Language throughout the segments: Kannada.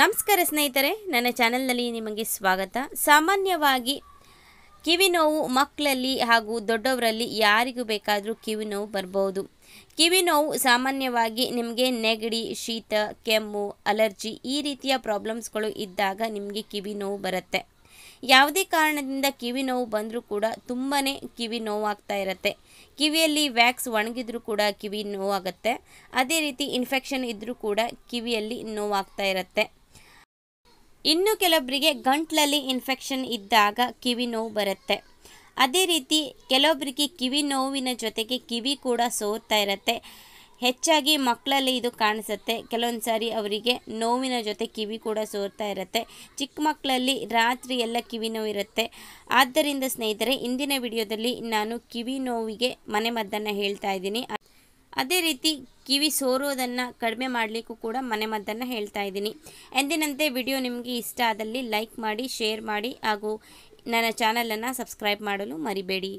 ನಮಸ್ಕಾರ ಸ್ನೇಹಿತರೆ ನನ್ನ ಚಾನಲ್ನಲ್ಲಿ ನಿಮಗೆ ಸ್ವಾಗತ ಸಾಮಾನ್ಯವಾಗಿ ಕಿವಿ ನೋವು ಮಕ್ಕಳಲ್ಲಿ ಹಾಗೂ ದೊಡ್ಡವರಲ್ಲಿ ಯಾರಿಗೂ ಬೇಕಾದರೂ ಕಿವಿ ನೋವು ಬರ್ಬೋದು ಕಿವಿ ನೋವು ಸಾಮಾನ್ಯವಾಗಿ ನಿಮಗೆ ನೆಗಡಿ ಶೀತ ಕೆಮ್ಮು ಅಲರ್ಜಿ ಈ ರೀತಿಯ ಪ್ರಾಬ್ಲಮ್ಸ್ಗಳು ಇದ್ದಾಗ ನಿಮಗೆ ಕಿವಿ ನೋವು ಬರುತ್ತೆ ಯಾವುದೇ ಕಾರಣದಿಂದ ಕಿವಿ ನೋವು ಬಂದರೂ ಕೂಡ ತುಂಬಾ ಕಿವಿ ನೋವಾಗ್ತಾ ಇರುತ್ತೆ ಕಿವಿಯಲ್ಲಿ ವ್ಯಾಕ್ಸ್ ಒಣಗಿದ್ರೂ ಕೂಡ ಕಿವಿ ನೋವಾಗುತ್ತೆ ಅದೇ ರೀತಿ ಇನ್ಫೆಕ್ಷನ್ ಇದ್ದರೂ ಕೂಡ ಕಿವಿಯಲ್ಲಿ ನೋವಾಗ್ತಾ ಇರುತ್ತೆ ಇನ್ನು ಕೆಲವೊಬ್ಬರಿಗೆ ಗಂಟ್ಲಲ್ಲಿ ಇನ್ಫೆಕ್ಷನ್ ಇದ್ದಾಗ ಕಿವಿ ನೋವು ಬರುತ್ತೆ ಅದೇ ರೀತಿ ಕೆಲವೊಬ್ಬರಿಗೆ ಕಿವಿ ನೋವಿನ ಜೊತೆಗೆ ಕಿವಿ ಕೂಡ ಸೋರ್ತಾ ಇರುತ್ತೆ ಹೆಚ್ಚಾಗಿ ಮಕ್ಕಳಲ್ಲಿ ಇದು ಕಾಣಿಸುತ್ತೆ ಕೆಲವೊಂದು ಸಾರಿ ಅವರಿಗೆ ನೋವಿನ ಜೊತೆ ಕಿವಿ ಕೂಡ ಸೋರ್ತಾ ಇರುತ್ತೆ ಚಿಕ್ಕ ಮಕ್ಕಳಲ್ಲಿ ರಾತ್ರಿ ಎಲ್ಲ ಕಿವಿ ನೋವು ಇರುತ್ತೆ ಆದ್ದರಿಂದ ಸ್ನೇಹಿತರೆ ಇಂದಿನ ವಿಡಿಯೋದಲ್ಲಿ ನಾನು ಕಿವಿ ನೋವಿಗೆ ಮನೆಮದ್ದನ್ನು ಹೇಳ್ತಾ ಇದ್ದೀನಿ ಅದೇ ರೀತಿ ಕಿವಿ ಸೋರೋದನ್ನು ಕಡಿಮೆ ಮಾಡಲಿಕ್ಕೂ ಕೂಡ ಮದ್ದನ್ನು ಹೇಳ್ತಾ ಇದ್ದೀನಿ ಎಂದಿನಂತೆ ವಿಡಿಯೋ ನಿಮಗೆ ಇಷ್ಟ ಆದಲ್ಲಿ ಲೈಕ್ ಮಾಡಿ ಶೇರ್ ಮಾಡಿ ಹಾಗೂ ನನ್ನ ಚಾನಲನ್ನು ಸಬ್ಸ್ಕ್ರೈಬ್ ಮಾಡಲು ಮರಿಬೇಡಿ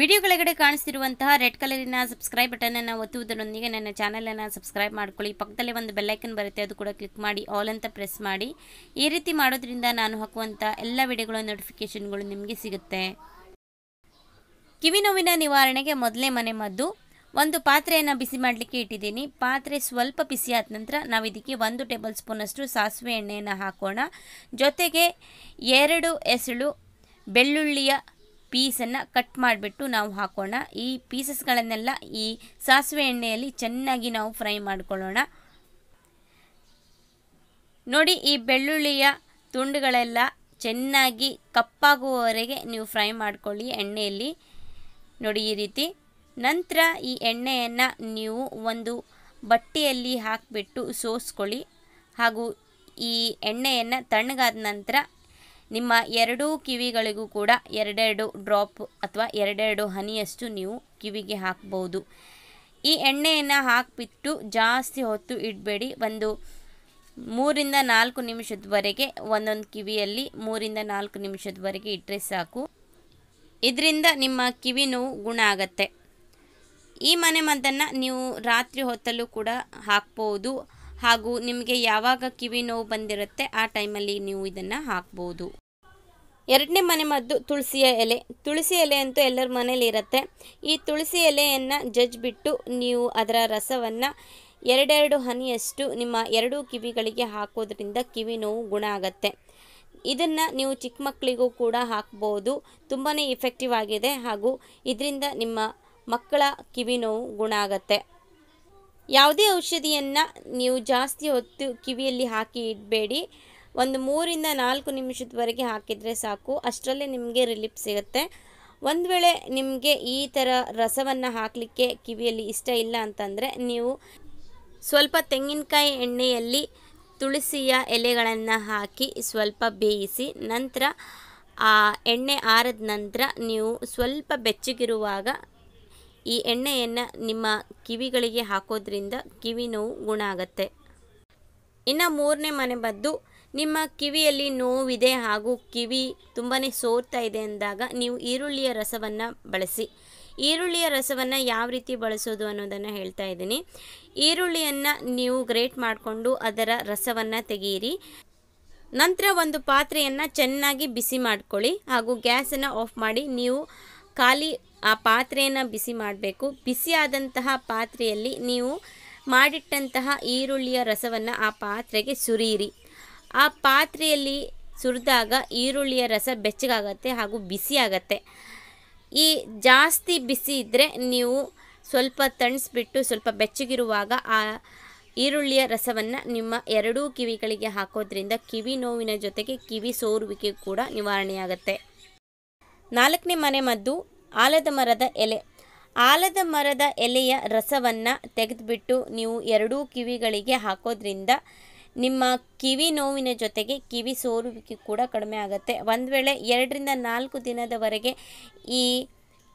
ವಿಡಿಯೋ ಕೆಳಗಡೆ ಕಾಣಿಸ್ತಿರುವಂತಹ ರೆಡ್ ಕಲರಿನ ಸಬ್ಸ್ಕ್ರೈಬ್ ಬಟನನ್ನು ಒತ್ತುವುದರೊಂದಿಗೆ ನನ್ನ ಚಾನಲನ್ನು ಸಬ್ಸ್ಕ್ರೈಬ್ ಮಾಡ್ಕೊಳ್ಳಿ ಪಕ್ಕದಲ್ಲೇ ಒಂದು ಬೆಲ್ಲೈಕನ್ ಬರುತ್ತೆ ಅದು ಕೂಡ ಕ್ಲಿಕ್ ಮಾಡಿ ಆಲ್ ಅಂತ ಪ್ರೆಸ್ ಮಾಡಿ ಈ ರೀತಿ ಮಾಡೋದ್ರಿಂದ ನಾನು ಹಾಕುವಂಥ ಎಲ್ಲ ವಿಡಿಯೋಗಳ ನೋಟಿಫಿಕೇಷನ್ಗಳು ನಿಮಗೆ ಸಿಗುತ್ತೆ ಕಿವಿ ನೋವಿನ ನಿವಾರಣೆಗೆ ಮೊದಲೇ ಮನೆ ಮದ್ದು ಒಂದು ಪಾತ್ರೆಯನ್ನು ಬಿಸಿ ಮಾಡಲಿಕ್ಕೆ ಇಟ್ಟಿದ್ದೀನಿ ಪಾತ್ರೆ ಸ್ವಲ್ಪ ಬಿಸಿ ಆದ ನಂತರ ನಾವು ಇದಕ್ಕೆ ಒಂದು ಟೇಬಲ್ ಸ್ಪೂನಷ್ಟು ಸಾಸಿವೆ ಎಣ್ಣೆಯನ್ನು ಹಾಕೋಣ ಜೊತೆಗೆ ಎರಡು ಎಸಳು ಬೆಳ್ಳುಳ್ಳಿಯ ಪೀಸನ್ನು ಕಟ್ ಮಾಡಿಬಿಟ್ಟು ನಾವು ಹಾಕೋಣ ಈ ಪೀಸಸ್ಗಳನ್ನೆಲ್ಲ ಈ ಸಾಸಿವೆ ಎಣ್ಣೆಯಲ್ಲಿ ಚೆನ್ನಾಗಿ ನಾವು ಫ್ರೈ ಮಾಡಿಕೊಳ್ಳೋಣ ನೋಡಿ ಈ ಬೆಳ್ಳುಳ್ಳಿಯ ತುಂಡುಗಳೆಲ್ಲ ಚೆನ್ನಾಗಿ ಕಪ್ಪಾಗುವವರೆಗೆ ನೀವು ಫ್ರೈ ಮಾಡ್ಕೊಳ್ಳಿ ಎಣ್ಣೆಯಲ್ಲಿ ನೋಡಿ ಈ ರೀತಿ ನಂತರ ಈ ಎಣ್ಣೆಯನ್ನು ನೀವು ಒಂದು ಬಟ್ಟೆಯಲ್ಲಿ ಹಾಕಿಬಿಟ್ಟು ಸೋಸ್ಕೊಳ್ಳಿ ಹಾಗೂ ಈ ಎಣ್ಣೆಯನ್ನು ತಣ್ಣಗಾದ ನಂತರ ನಿಮ್ಮ ಎರಡೂ ಕಿವಿಗಳಿಗೂ ಕೂಡ ಎರಡೆರಡು ಡ್ರಾಪ್ ಅಥವಾ ಎರಡೆರಡು ಹನಿಯಷ್ಟು ನೀವು ಕಿವಿಗೆ ಹಾಕ್ಬೋದು ಈ ಎಣ್ಣೆಯನ್ನು ಹಾಕಿಬಿಟ್ಟು ಜಾಸ್ತಿ ಹೊತ್ತು ಇಡಬೇಡಿ ಒಂದು ಮೂರಿಂದ ನಾಲ್ಕು ನಿಮಿಷದವರೆಗೆ ಒಂದೊಂದು ಕಿವಿಯಲ್ಲಿ ಮೂರಿಂದ ನಾಲ್ಕು ನಿಮಿಷದವರೆಗೆ ಇಟ್ಟರೆ ಸಾಕು ಇದರಿಂದ ನಿಮ್ಮ ಕಿವಿ ಗುಣ ಆಗತ್ತೆ ಈ ಮನೆ ಮದ್ದನ್ನು ನೀವು ರಾತ್ರಿ ಹೊತ್ತಲ್ಲೂ ಕೂಡ ಹಾಕ್ಬೋದು ಹಾಗೂ ನಿಮಗೆ ಯಾವಾಗ ಕಿವಿ ನೋವು ಬಂದಿರುತ್ತೆ ಆ ಟೈಮಲ್ಲಿ ನೀವು ಇದನ್ನು ಹಾಕ್ಬೋದು ಎರಡನೇ ಮನೆ ಮದ್ದು ತುಳಸಿಯ ಎಲೆ ತುಳಸಿ ಎಲೆ ಅಂತೂ ಎಲ್ಲರ ಮನೇಲಿ ಇರುತ್ತೆ ಈ ತುಳಸಿ ಎಲೆಯನ್ನು ಜಜ್ಜಿಬಿಟ್ಟು ನೀವು ಅದರ ರಸವನ್ನು ಎರಡೆರಡು ಹನಿಯಷ್ಟು ನಿಮ್ಮ ಎರಡೂ ಕಿವಿಗಳಿಗೆ ಹಾಕೋದ್ರಿಂದ ಕಿವಿ ನೋವು ಗುಣ ಆಗತ್ತೆ ಇದನ್ನು ನೀವು ಚಿಕ್ಕ ಮಕ್ಕಳಿಗೂ ಕೂಡ ಹಾಕ್ಬೋದು ತುಂಬಾ ಎಫೆಕ್ಟಿವ್ ಆಗಿದೆ ಹಾಗೂ ಇದರಿಂದ ನಿಮ್ಮ ಮಕ್ಕಳ ಕಿವಿ ನೋವು ಗುಣ ಆಗತ್ತೆ ಯಾವುದೇ ಔಷಧಿಯನ್ನು ನೀವು ಜಾಸ್ತಿ ಹೊತ್ತು ಕಿವಿಯಲ್ಲಿ ಹಾಕಿ ಇಡಬೇಡಿ ಒಂದು ಮೂರಿಂದ ನಾಲ್ಕು ನಿಮಿಷದವರೆಗೆ ಹಾಕಿದರೆ ಸಾಕು ಅಷ್ಟರಲ್ಲೇ ನಿಮಗೆ ರಿಲೀಫ್ ಸಿಗುತ್ತೆ ಒಂದು ವೇಳೆ ನಿಮಗೆ ಈ ಥರ ರಸವನ್ನು ಹಾಕಲಿಕ್ಕೆ ಕಿವಿಯಲ್ಲಿ ಇಷ್ಟ ಇಲ್ಲ ಅಂತಂದರೆ ನೀವು ಸ್ವಲ್ಪ ತೆಂಗಿನಕಾಯಿ ಎಣ್ಣೆಯಲ್ಲಿ ತುಳಸಿಯ ಎಲೆಗಳನ್ನು ಹಾಕಿ ಸ್ವಲ್ಪ ಬೇಯಿಸಿ ನಂತರ ಆ ಎಣ್ಣೆ ಆರದ ನಂತರ ನೀವು ಸ್ವಲ್ಪ ಬೆಚ್ಚಗಿರುವಾಗ ಈ ಎಣ್ಣೆಯನ್ನು ನಿಮ್ಮ ಕಿವಿಗಳಿಗೆ ಹಾಕೋದ್ರಿಂದ ಕಿವಿ ನೋವು ಗುಣ ಆಗುತ್ತೆ ಇನ್ನು ಮೂರನೇ ಮನೆ ಬದ್ದು ನಿಮ್ಮ ಕಿವಿಯಲ್ಲಿ ನೋವಿದೆ ಹಾಗೂ ಕಿವಿ ತುಂಬಾ ಸೋರ್ತಾ ಇದೆ ಅಂದಾಗ ನೀವು ಈರುಳ್ಳಿಯ ರಸವನ್ನು ಬಳಸಿ ಈರುಳ್ಳಿಯ ರಸವನ್ನು ಯಾವ ರೀತಿ ಬಳಸೋದು ಅನ್ನೋದನ್ನು ಹೇಳ್ತಾ ಇದ್ದೀನಿ ಈರುಳ್ಳಿಯನ್ನು ನೀವು ಗ್ರೇಟ್ ಮಾಡಿಕೊಂಡು ಅದರ ರಸವನ್ನು ತೆಗೆಯಿರಿ ನಂತರ ಒಂದು ಪಾತ್ರೆಯನ್ನು ಚೆನ್ನಾಗಿ ಬಿಸಿ ಮಾಡ್ಕೊಳ್ಳಿ ಹಾಗೂ ಗ್ಯಾಸನ್ನು ಆಫ್ ಮಾಡಿ ನೀವು ಖಾಲಿ ಆ ಪಾತ್ರೆಯನ್ನು ಬಿಸಿ ಮಾಡಬೇಕು ಬಿಸಿಯಾದಂತಹ ಪಾತ್ರೆಯಲ್ಲಿ ನೀವು ಮಾಡಿಟ್ಟಂತಹ ಈರುಳ್ಳಿಯ ರಸವನ್ನು ಆ ಪಾತ್ರೆಗೆ ಸುರಿಯಿರಿ ಆ ಪಾತ್ರೆಯಲ್ಲಿ ಸುರಿದಾಗ ಈರುಳ್ಳಿಯ ರಸ ಬೆಚ್ಚಗಾಗತ್ತೆ ಹಾಗೂ ಬಿಸಿ ಆಗತ್ತೆ ಈ ಜಾಸ್ತಿ ಬಿಸಿ ಇದ್ದರೆ ನೀವು ಸ್ವಲ್ಪ ತಣಿಸ್ಬಿಟ್ಟು ಸ್ವಲ್ಪ ಬೆಚ್ಚಗಿರುವಾಗ ಆ ಈರುಳ್ಳಿಯ ರಸವನ್ನು ನಿಮ್ಮ ಎರಡೂ ಕಿವಿಗಳಿಗೆ ಹಾಕೋದ್ರಿಂದ ಕಿವಿ ನೋವಿನ ಜೊತೆಗೆ ಕಿವಿ ಸೋರುವಿಕೆ ಕೂಡ ನಿವಾರಣೆಯಾಗತ್ತೆ ನಾಲ್ಕನೇ ಮನೆ ಮದ್ದು ಆಲದ ಮರದ ಎಲೆ ಆಲದ ಮರದ ಎಲೆಯ ರಸವನ್ನು ತೆಗೆದುಬಿಟ್ಟು ನೀವು ಎರಡೂ ಕಿವಿಗಳಿಗೆ ಹಾಕೋದ್ರಿಂದ ನಿಮ್ಮ ಕಿವಿ ನೋವಿನ ಜೊತೆಗೆ ಕಿವಿ ಸೋರುವಿಕೆ ಕೂಡ ಕಡಿಮೆ ಆಗುತ್ತೆ ಒಂದು ವೇಳೆ ಎರಡರಿಂದ ನಾಲ್ಕು ದಿನದವರೆಗೆ ಈ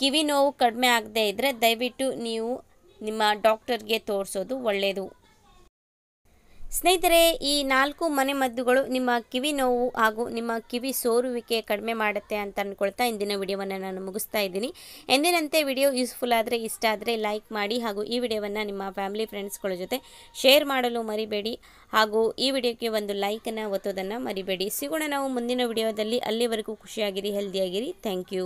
ಕಿವಿ ನೋವು ಕಡಿಮೆ ಆಗದೆ ಇದ್ದರೆ ದಯವಿಟ್ಟು ನೀವು ನಿಮ್ಮ ಡಾಕ್ಟರ್ಗೆ ತೋರಿಸೋದು ಒಳ್ಳೆಯದು ಸ್ನೇಹಿತರೆ ಈ ನಾಲ್ಕು ಮನೆಮದ್ದುಗಳು ನಿಮ್ಮ ಕಿವಿ ನೋವು ಹಾಗೂ ನಿಮ್ಮ ಕಿವಿ ಸೋರುವಿಕೆ ಕಡಿಮೆ ಮಾಡುತ್ತೆ ಅಂತ ಅಂದ್ಕೊಳ್ತಾ ಇಂದಿನ ವಿಡಿಯೋವನ್ನು ನಾನು ಮುಗಿಸ್ತಾ ಇದ್ದೀನಿ ಎಂದಿನಂತೆ ವಿಡಿಯೋ ಯೂಸ್ಫುಲ್ ಆದರೆ ಇಷ್ಟ ಆದರೆ ಲೈಕ್ ಮಾಡಿ ಹಾಗೂ ಈ ವಿಡಿಯೋವನ್ನು ನಿಮ್ಮ ಫ್ಯಾಮಿಲಿ ಫ್ರೆಂಡ್ಸ್ಗಳ ಜೊತೆ ಶೇರ್ ಮಾಡಲು ಮರಿಬೇಡಿ ಹಾಗೂ ಈ ವಿಡಿಯೋಕ್ಕೆ ಒಂದು ಲೈಕನ್ನು ಒತ್ತೋದನ್ನು ಮರಿಬೇಡಿ ಸಿಗೋಣ ನಾವು ಮುಂದಿನ ವಿಡಿಯೋದಲ್ಲಿ ಅಲ್ಲಿವರೆಗೂ ಖುಷಿಯಾಗಿರಿ ಹೆಲ್ದಿಯಾಗಿರಿ ಥ್ಯಾಂಕ್ ಯು